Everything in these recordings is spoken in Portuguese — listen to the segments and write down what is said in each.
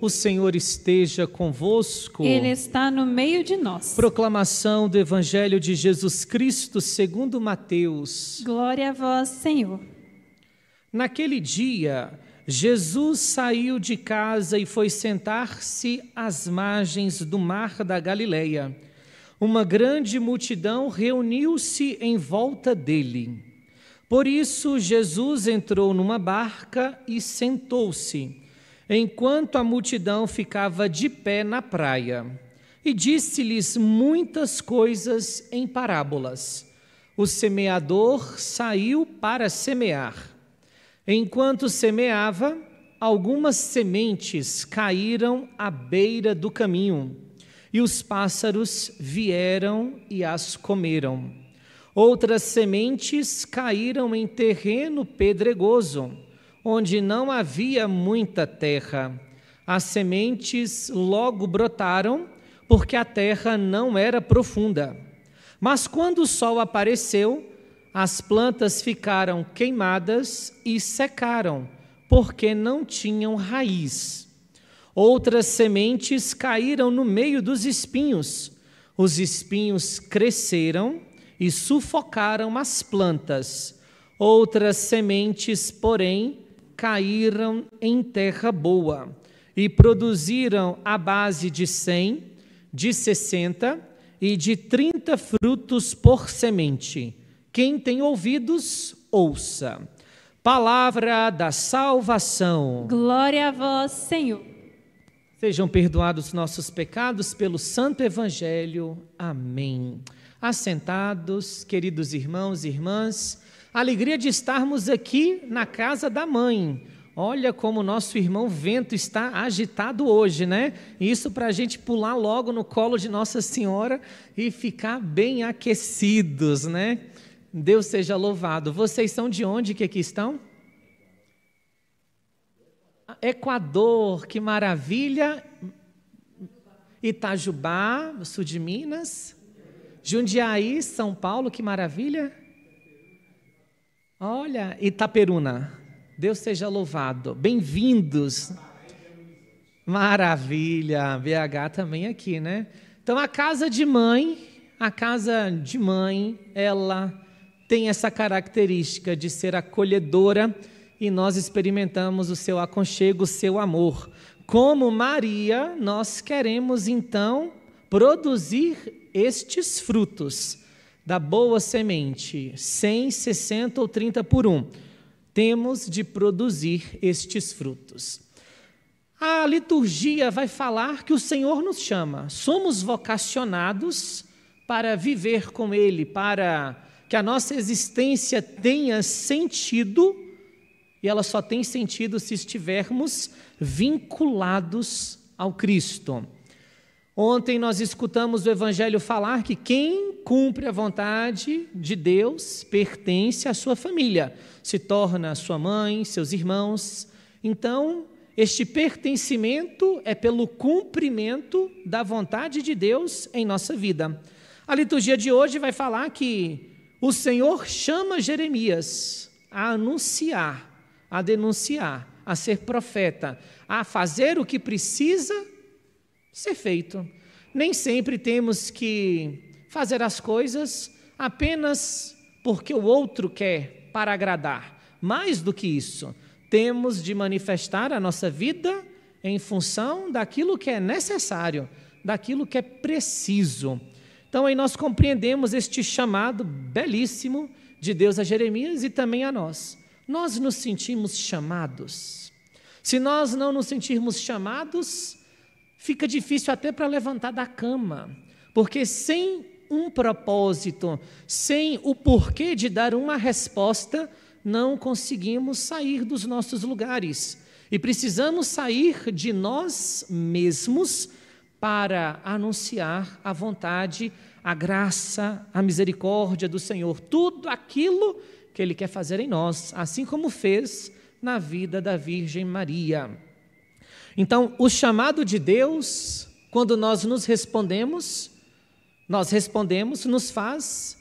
O Senhor esteja convosco. Ele está no meio de nós. Proclamação do Evangelho de Jesus Cristo segundo Mateus. Glória a vós, Senhor. Naquele dia, Jesus saiu de casa e foi sentar-se às margens do mar da Galileia. Uma grande multidão reuniu-se em volta dele. Por isso, Jesus entrou numa barca e sentou-se enquanto a multidão ficava de pé na praia. E disse-lhes muitas coisas em parábolas. O semeador saiu para semear. Enquanto semeava, algumas sementes caíram à beira do caminho, e os pássaros vieram e as comeram. Outras sementes caíram em terreno pedregoso onde não havia muita terra. As sementes logo brotaram, porque a terra não era profunda. Mas quando o sol apareceu, as plantas ficaram queimadas e secaram, porque não tinham raiz. Outras sementes caíram no meio dos espinhos. Os espinhos cresceram e sufocaram as plantas. Outras sementes, porém, caíram em terra boa e produziram a base de cem, de sessenta e de trinta frutos por semente. Quem tem ouvidos, ouça. Palavra da salvação. Glória a vós, Senhor. Sejam perdoados nossos pecados pelo Santo Evangelho. Amém. Assentados, queridos irmãos e irmãs, a alegria de estarmos aqui na casa da mãe. Olha como o nosso irmão vento está agitado hoje, né? Isso para a gente pular logo no colo de Nossa Senhora e ficar bem aquecidos, né? Deus seja louvado. Vocês são de onde que aqui estão? Equador, que maravilha. Itajubá, sul de Minas. Jundiaí, São Paulo, que maravilha. Olha, Itaperuna, Deus seja louvado. Bem-vindos. Maravilha, BH também aqui, né? Então a casa de mãe, a casa de mãe, ela tem essa característica de ser acolhedora e nós experimentamos o seu aconchego, o seu amor. Como Maria, nós queremos então produzir estes frutos da boa semente, 100, 60 ou 30 por um, temos de produzir estes frutos. A liturgia vai falar que o Senhor nos chama, somos vocacionados para viver com Ele, para que a nossa existência tenha sentido, e ela só tem sentido se estivermos vinculados ao Cristo. Ontem nós escutamos o Evangelho falar que quem cumpre a vontade de Deus pertence à sua família, se torna sua mãe, seus irmãos. Então, este pertencimento é pelo cumprimento da vontade de Deus em nossa vida. A liturgia de hoje vai falar que o Senhor chama Jeremias a anunciar, a denunciar, a ser profeta, a fazer o que precisa ser é feito. Nem sempre temos que fazer as coisas apenas porque o outro quer, para agradar. Mais do que isso, temos de manifestar a nossa vida em função daquilo que é necessário, daquilo que é preciso. Então aí nós compreendemos este chamado belíssimo de Deus a Jeremias e também a nós. Nós nos sentimos chamados. Se nós não nos sentirmos chamados, fica difícil até para levantar da cama, porque sem um propósito, sem o porquê de dar uma resposta, não conseguimos sair dos nossos lugares. E precisamos sair de nós mesmos para anunciar a vontade, a graça, a misericórdia do Senhor, tudo aquilo que Ele quer fazer em nós, assim como fez na vida da Virgem Maria. Então, o chamado de Deus, quando nós nos respondemos, nós respondemos, nos faz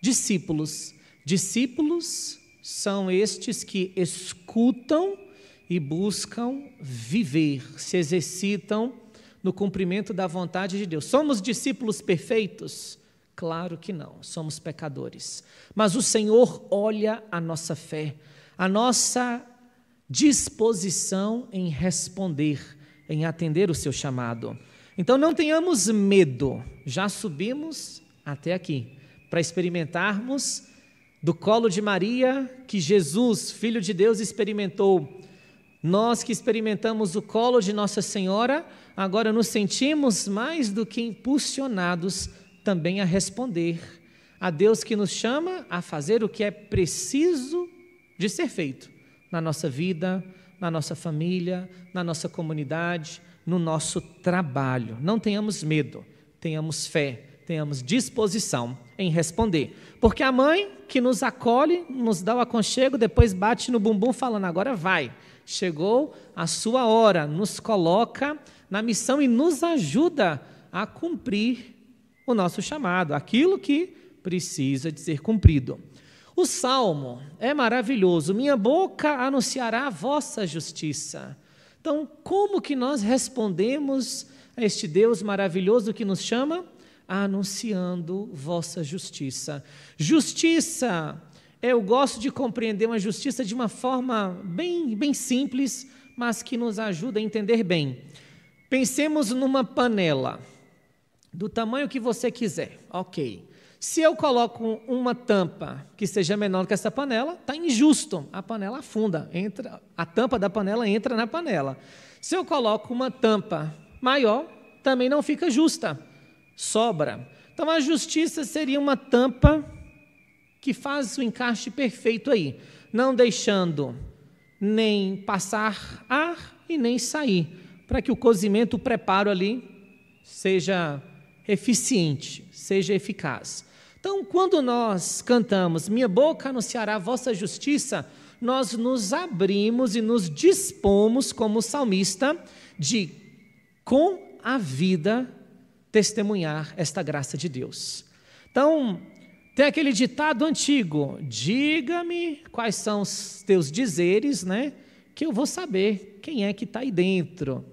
discípulos. Discípulos são estes que escutam e buscam viver, se exercitam no cumprimento da vontade de Deus. Somos discípulos perfeitos? Claro que não, somos pecadores. Mas o Senhor olha a nossa fé, a nossa disposição em responder, em atender o seu chamado. Então não tenhamos medo, já subimos até aqui para experimentarmos do colo de Maria que Jesus, Filho de Deus, experimentou. Nós que experimentamos o colo de Nossa Senhora, agora nos sentimos mais do que impulsionados também a responder a Deus que nos chama a fazer o que é preciso de ser feito na nossa vida, na nossa família, na nossa comunidade, no nosso trabalho. Não tenhamos medo, tenhamos fé, tenhamos disposição em responder. Porque a mãe que nos acolhe, nos dá o aconchego, depois bate no bumbum falando: agora vai, chegou a sua hora, nos coloca na missão e nos ajuda a cumprir o nosso chamado, aquilo que precisa de ser cumprido. O salmo é maravilhoso. Minha boca anunciará a vossa justiça. Então, como que nós respondemos a este Deus maravilhoso que nos chama? Anunciando vossa justiça. Justiça, eu gosto de compreender uma justiça de uma forma bem, bem simples, mas que nos ajuda a entender bem. Pensemos numa panela, do tamanho que você quiser, ok. Se eu coloco uma tampa que seja menor que essa panela, está injusto. A panela afunda, entra, a tampa da panela entra na panela. Se eu coloco uma tampa maior, também não fica justa, sobra. Então a justiça seria uma tampa que faz o encaixe perfeito aí, não deixando nem passar ar e nem sair, para que o cozimento, o preparo ali seja eficiente, seja eficaz. Então, quando nós cantamos, Minha boca anunciará a vossa justiça, nós nos abrimos e nos dispomos, como salmista, de, com a vida, testemunhar esta graça de Deus. Então, tem aquele ditado antigo: diga-me quais são os teus dizeres, né? Que eu vou saber quem é que está aí dentro.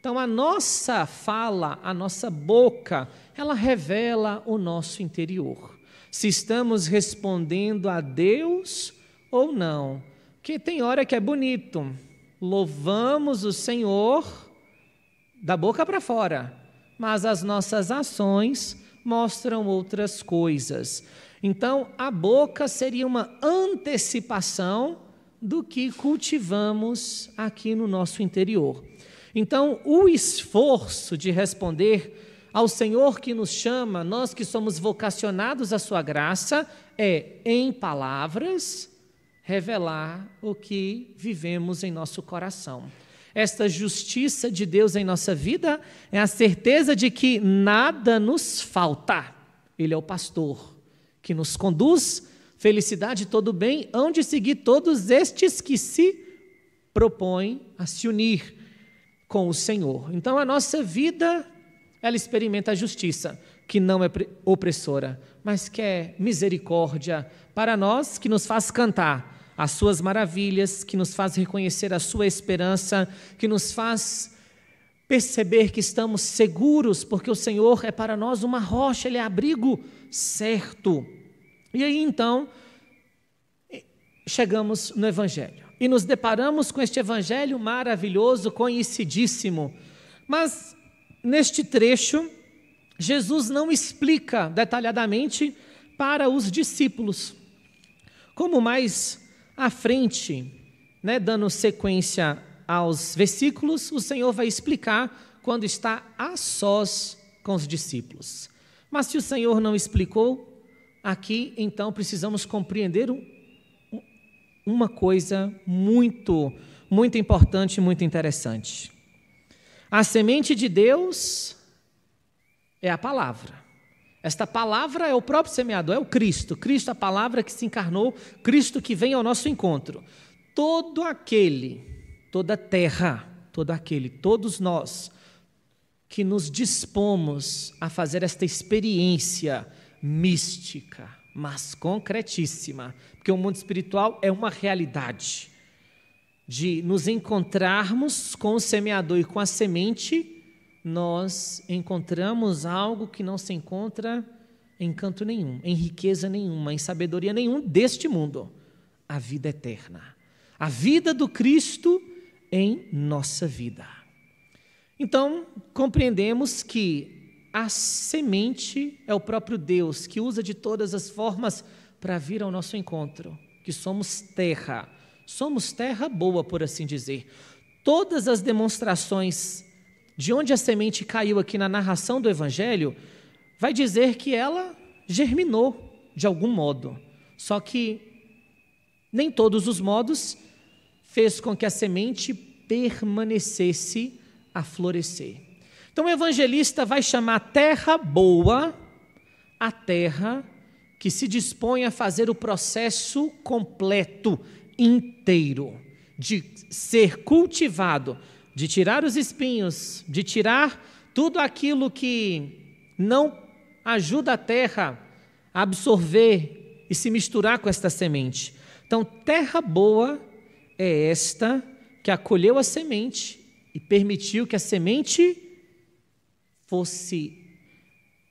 Então, a nossa fala, a nossa boca, ela revela o nosso interior se estamos respondendo a Deus ou não. Que tem hora que é bonito. Louvamos o Senhor da boca para fora, mas as nossas ações mostram outras coisas. Então, a boca seria uma antecipação do que cultivamos aqui no nosso interior. Então, o esforço de responder ao Senhor que nos chama, nós que somos vocacionados à sua graça, é, em palavras, revelar o que vivemos em nosso coração. Esta justiça de Deus em nossa vida é a certeza de que nada nos falta. Ele é o pastor que nos conduz, felicidade e todo bem, onde seguir todos estes que se propõem a se unir com o Senhor. Então a nossa vida ela experimenta a justiça, que não é opressora, mas que é misericórdia para nós, que nos faz cantar as suas maravilhas, que nos faz reconhecer a sua esperança, que nos faz perceber que estamos seguros, porque o Senhor é para nós uma rocha, ele é abrigo certo. E aí então, chegamos no Evangelho e nos deparamos com este Evangelho maravilhoso, conhecidíssimo. Mas neste trecho, Jesus não explica detalhadamente para os discípulos. Como mais à frente, né, dando sequência aos versículos, o Senhor vai explicar quando está a sós com os discípulos. Mas se o Senhor não explicou, aqui então precisamos compreender um, uma coisa muito, muito importante e muito interessante. A semente de Deus é a palavra. Esta palavra é o próprio semeador, é o Cristo. Cristo, é a palavra que se encarnou, Cristo que vem ao nosso encontro. Todo aquele, toda terra, todo aquele, todos nós que nos dispomos a fazer esta experiência mística, mas concretíssima, porque o mundo espiritual é uma realidade de nos encontrarmos com o semeador e com a semente, nós encontramos algo que não se encontra em canto nenhum, em riqueza nenhuma, em sabedoria nenhum deste mundo a vida eterna. A vida do Cristo em nossa vida. Então, compreendemos que a semente é o próprio Deus que usa de todas as formas para vir ao nosso encontro, que somos terra somos terra boa, por assim dizer. Todas as demonstrações de onde a semente caiu aqui na narração do Evangelho, vai dizer que ela germinou de algum modo. Só que nem todos os modos fez com que a semente permanecesse a florescer. Então o evangelista vai chamar terra boa a terra que se dispõe a fazer o processo completo inteiro, de ser cultivado, de tirar os espinhos, de tirar tudo aquilo que não ajuda a terra a absorver e se misturar com esta semente. Então, terra boa é esta que acolheu a semente e permitiu que a semente fosse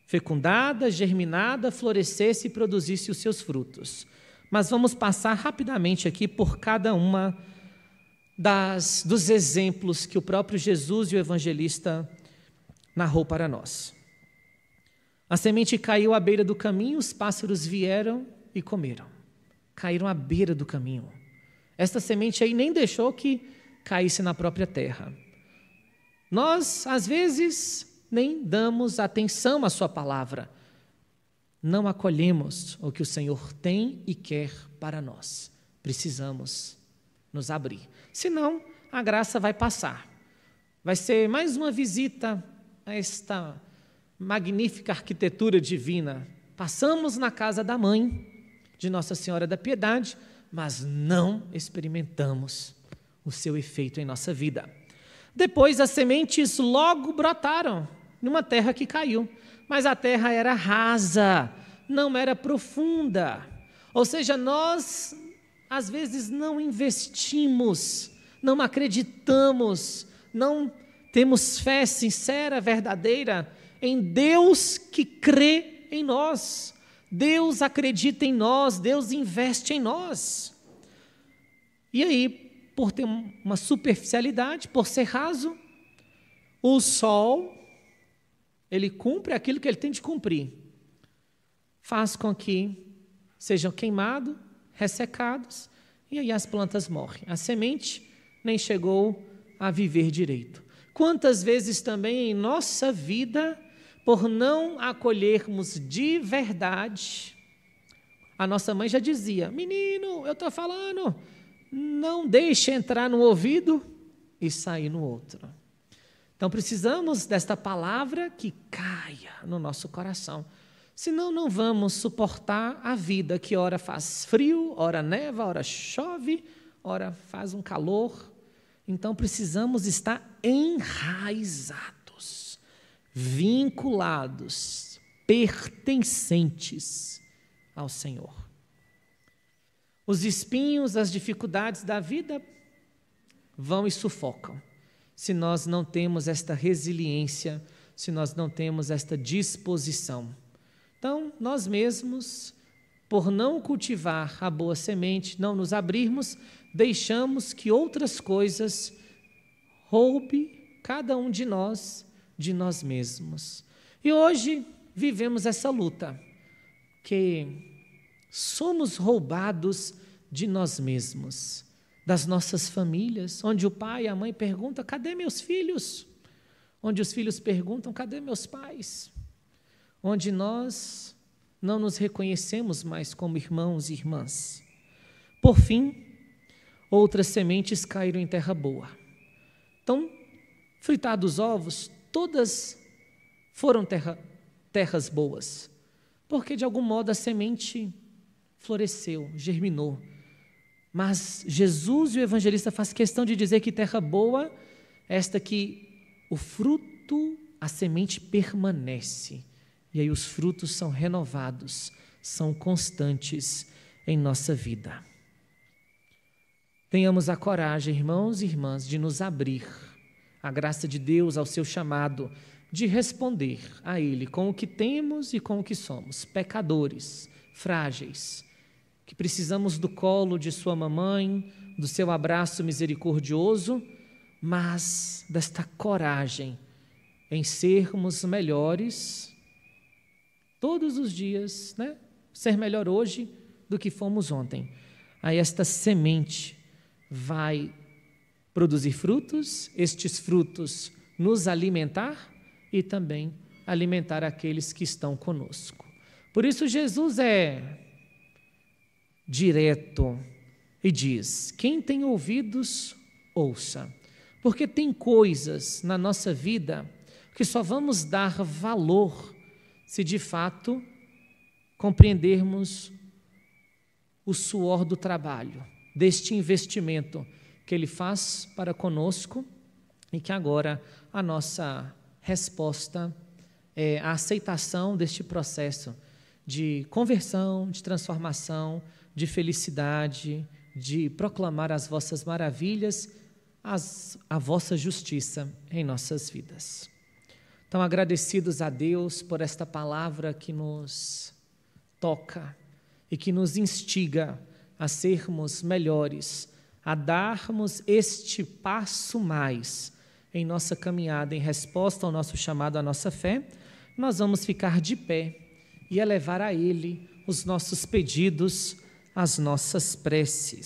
fecundada, germinada, florescesse e produzisse os seus frutos. Mas vamos passar rapidamente aqui por cada uma das, dos exemplos que o próprio Jesus e o evangelista narrou para nós. A semente caiu à beira do caminho, os pássaros vieram e comeram. Caíram à beira do caminho. Esta semente aí nem deixou que caísse na própria terra. Nós, às vezes, nem damos atenção à sua palavra não acolhemos o que o Senhor tem e quer para nós. Precisamos nos abrir. Senão, a graça vai passar. Vai ser mais uma visita a esta magnífica arquitetura divina. Passamos na casa da mãe de Nossa Senhora da Piedade, mas não experimentamos o seu efeito em nossa vida. Depois as sementes logo brotaram numa terra que caiu mas a terra era rasa, não era profunda. Ou seja, nós às vezes não investimos, não acreditamos, não temos fé sincera, verdadeira em Deus que crê em nós. Deus acredita em nós, Deus investe em nós. E aí, por ter uma superficialidade, por ser raso, o sol ele cumpre aquilo que ele tem de cumprir. Faz com que sejam queimados, ressecados, e aí as plantas morrem. A semente nem chegou a viver direito. Quantas vezes também em nossa vida, por não acolhermos de verdade, a nossa mãe já dizia: Menino, eu estou falando, não deixe entrar no ouvido e sair no outro. Então precisamos desta palavra que caia no nosso coração. Senão não vamos suportar a vida que ora faz frio, ora neva, ora chove, ora faz um calor. Então precisamos estar enraizados, vinculados, pertencentes ao Senhor. Os espinhos, as dificuldades da vida vão e sufocam se nós não temos esta resiliência, se nós não temos esta disposição. Então, nós mesmos, por não cultivar a boa semente, não nos abrirmos, deixamos que outras coisas roube cada um de nós de nós mesmos. E hoje vivemos essa luta, que somos roubados de nós mesmos das nossas famílias, onde o pai e a mãe perguntam: cadê meus filhos? Onde os filhos perguntam: cadê meus pais? Onde nós não nos reconhecemos mais como irmãos e irmãs. Por fim, outras sementes caíram em terra boa. Então, fritados ovos, todas foram terra, terras boas, porque de algum modo a semente floresceu, germinou mas Jesus e o evangelista faz questão de dizer que terra boa é esta que o fruto, a semente permanece. E aí os frutos são renovados, são constantes em nossa vida. Tenhamos a coragem, irmãos e irmãs, de nos abrir à graça de Deus, ao seu chamado, de responder a Ele com o que temos e com o que somos, pecadores, frágeis, que precisamos do colo de sua mamãe, do seu abraço misericordioso, mas desta coragem em sermos melhores todos os dias, né? Ser melhor hoje do que fomos ontem. Aí esta semente vai produzir frutos, estes frutos nos alimentar e também alimentar aqueles que estão conosco. Por isso Jesus é direto e diz: Quem tem ouvidos, ouça. Porque tem coisas na nossa vida que só vamos dar valor se de fato compreendermos o suor do trabalho, deste investimento que ele faz para conosco e que agora a nossa resposta é a aceitação deste processo de conversão, de transformação, de felicidade, de proclamar as vossas maravilhas, as, a vossa justiça em nossas vidas. Então, agradecidos a Deus por esta palavra que nos toca e que nos instiga a sermos melhores, a darmos este passo mais em nossa caminhada em resposta ao nosso chamado à nossa fé, nós vamos ficar de pé e elevar a Ele os nossos pedidos as nossas preces.